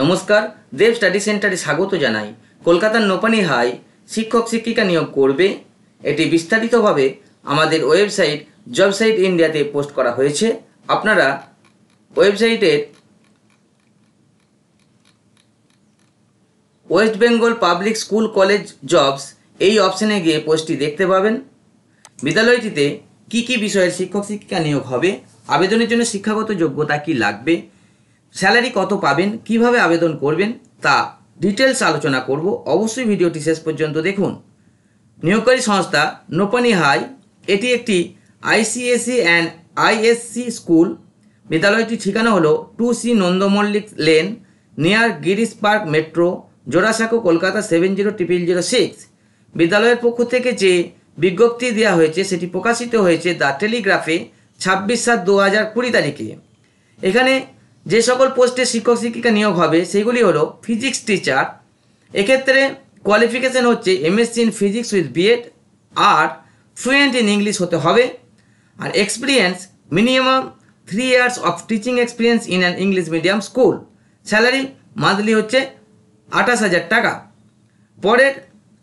নমস্কার দেব স্টাডি সেন্টারে স্বাগত জানাই কলকাতার নোপানি হাই শিক্ষক শিক্ষিকা নিয়োগ করবে এটি বিস্তারিতভাবে আমাদের ওয়েবসাইট জবসাইট ইন্ডিয়াতে পোস্ট করা হয়েছে আপনারা ওয়েবসাইটের West Bengal public school college jobs এই অপশানে গিয়ে পোস্টটি দেখতে পাবেন বিদ্যালয়টিতে কি কি বিষয়ের শিক্ষক শিক্ষিকা নিয়োগ হবে আবেদনের জন্য শিক্ষাগত যোগ্যতা কি লাগবে স্যালারি কত পাবেন কিভাবে আবেদন করবেন তা ডিটেলস আলোচনা করব অবশ্যই ভিডিওটি শেষ পর্যন্ত দেখুন নিয়োগকারী সংস্থা নোপানি হাই এটি একটি আইসিএসি অ্যান্ড আইএসসি স্কুল বিদ্যালয়টি ঠিকানা হলো two C Nandamullick lane near Girish park metro Jorasanko Kolkata seven zero triple zero six বিদ্যালয়ের পক্ষ থেকে যে বিজ্ঞপ্তি দেওয়া হয়েছে সেটি প্রকাশিত হয়েছে দ্য টেলিগ্রাফে ছাব্বিশ সাত দু হাজার কুড়ি তারিখে এখানে যে সকল পোস্টে শিক্ষক শিক্ষিকা নিয়োগ হবে সেগুলি হলো ফিজিক্স টিচার এক্ষেত্রে কোয়ালিফিকেশান হচ্ছে MSc in physics with BEd আর ফ্লুয়েন্ট ইন ইংলিশ হতে হবে আর experience minimum three years of teaching experience in an English medium school salary monthly হচ্ছে আঠাশ হাজার টাকা পরের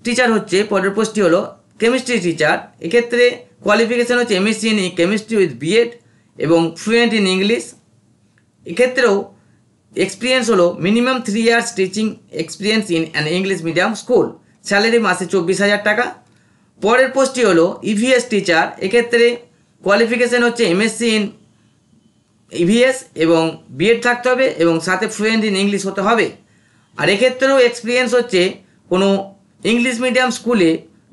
টিচার হচ্ছে পরের পোস্টটি হলো কেমিস্ট্রি টিচার এক্ষেত্রে কোয়ালিফিকেশান হচ্ছে MSc in chemistry with BEd এবং ফ্লুয়েন্ট ইন ইংলিশ এক্ষেত্রেও এক্সপিরিয়েন্স হলো minimum three years teaching experience in an English medium school salary মাসে চব্বিশ হাজার টাকা পরের পোস্টটি হলো ইভিএস e টিচার এক্ষেত্রে কোয়ালিফিকেশান হচ্ছে এমএসসি ইন ইভিএস এবং বিএড থাকতে হবে এবং সাথে ফ্লুয়েন্ট ইন ইংলিশ হতে হবে আর এক্ষেত্রেও এক্সপিরিয়েন্স হচ্ছে কোনো ইংলিশ মিডিয়াম স্কুলে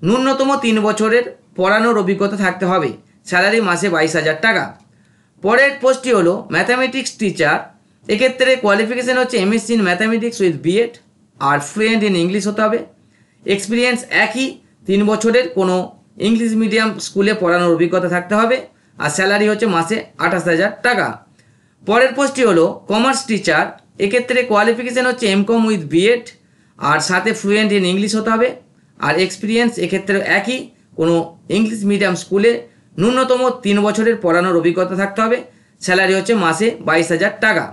ন্যূনতম তিন বছরের পড়ানোর অভিজ্ঞতা থাকতে হবে স্যালারি মাসে বাইশ হাজার টাকা পরের পোস্টটি হলো ম্যাথামেটিক্স টিচার এক্ষেত্রে কোয়ালিফিকেশান হচ্ছে MSc in mathematics with BEd আর ফ্লুয়েন্ট ইন ইংলিশ হতে হবে এক্সপিরিয়েন্স একই তিন বছরের কোনো ইংলিশ মিডিয়াম স্কুলে পড়ানোর অভিজ্ঞতা থাকতে হবে আর স্যালারি হচ্ছে মাসে আঠাশ হাজার টাকা পরের পোস্টটি হলো কমার্স টিচার এক্ষেত্রে কোয়ালিফিকেশান হচ্ছে এম কম উইথ বিএড আর সাথে ফ্লুয়েন্ট ইন ইংলিশ হতে হবে আর এক্সপিরিয়েন্স এক্ষেত্রে একই কোনো ইংলিশ মিডিয়াম স্কুলে ন্যূনতম তিন বছরের পড়ানোর অভিজ্ঞতা থাকতে হবে স্যালারি হচ্ছে মাসে বাইশ হাজার টাকা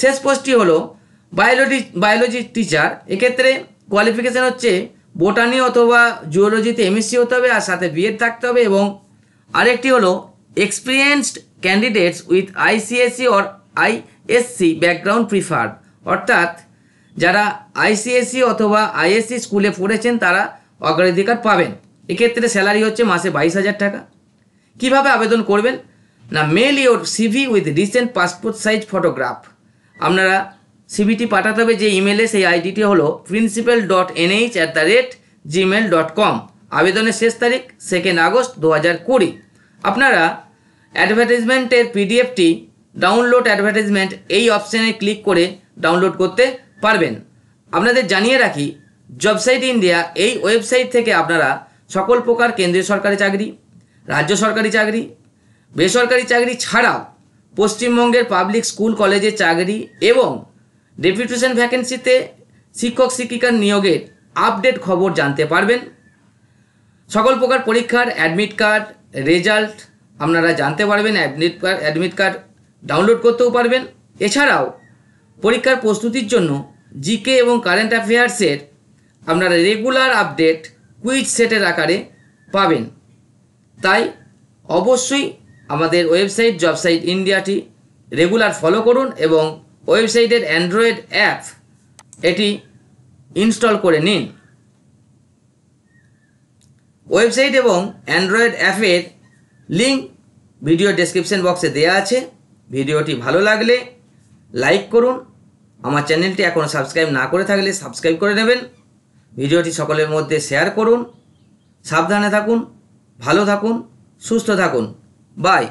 শেষ পোস্টটি হল বায়োলজি বায়োলজি টিচার এক্ষেত্রে কোয়ালিফিকেশান হচ্ছে বোটানি অথবা জুওলজিতে এমএসসি হতে হবে আর সাথে বিএড থাকতে হবে এবং আরেকটি হলো experienced candidates with ICSE or ISC background prefer অর্থাৎ যারা আইসিএসসি অথবা আইএসসি স্কুলে পড়েছেন তারা অগ্রাধিকার পাবেন এক্ষেত্রে স্যালারি হচ্ছে মাসে বাইশ হাজার টাকা কিভাবে আবেদন করবেন না mail your CV with recent passport size photograph আপনারা সিভিটি পাঠাতে হবে যে ইমেলে সেই আইডিটি হলো principal dot NH at the rate Gmail dot com আবেদনের শেষ তারিখ সেকেন্ড আগস্ট দু হাজার কুড়ি আপনারা অ্যাডভার্টাইজমেন্টের পিডিএফটি ডাউনলোড অ্যাডভার্টাইজমেন্ট এই অপশানে ক্লিক করে ডাউনলোড করতে পারবেন আপনাদের জানিয়ে রাখি জবসাইট ইন্ডিয়া এই ওয়েবসাইট থেকে আপনারা সকল প্রকার কেন্দ্রীয় সরকারি চাকরি রাজ্য সরকারি চাকরি বেসরকারি চাকরি ছাড়াও পশ্চিমবঙ্গের পাবলিক স্কুল কলেজে চাকরি এবং ডেপুটেশন ভ্যাকেন্সিতে শিক্ষক শিক্ষিকার নিয়োগের আপডেট খবর জানতে পারবেন সকল প্রকার পরীক্ষার অ্যাডমিট কার্ড রেজাল্ট আপনারা জানতে পারবেন admit card admit card download করতেও পারবেন এছাড়াও পরীক্ষার প্রস্তুতির জন্য জিকে এবং কারেন্ট অ্যাফেয়ার্সের আপনারা রেগুলার আপডেট কুইজ সেটের আকারে পাবেন তাই অবশ্যই আমাদের ওয়েবসাইট জবসাইট ইন্ডিয়াটি রেগুলার ফলো করুন এবং ওয়েবসাইটের অ্যান্ড্রয়েড অ্যাপ এটি ইনস্টল করে নিন ওয়েবসাইট এবং অ্যান্ড্রয়েড অ্যাপের লিঙ্ক ভিডিও ডেসক্রিপশন বক্সে দেয়া আছে ভিডিওটি ভালো লাগলে লাইক করুন আমার চ্যানেলটি এখনও সাবস্ক্রাইব না করে থাকলে সাবস্ক্রাইব করে নেবেন ভিডিওটি সকলের মধ্যে শেয়ার করুন সাবধানে থাকুন ভালো থাকুন সুস্থ থাকুন বাই